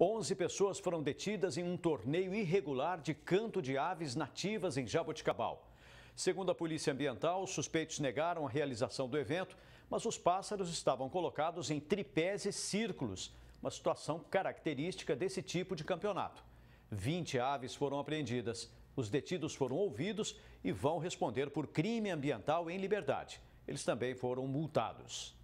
11 pessoas foram detidas em um torneio irregular de canto de aves nativas em Jaboticabal. Segundo a Polícia Ambiental, os suspeitos negaram a realização do evento, mas os pássaros estavam colocados em tripés e círculos, uma situação característica desse tipo de campeonato. 20 aves foram apreendidas. Os detidos foram ouvidos e vão responder por crime ambiental em liberdade. Eles também foram multados.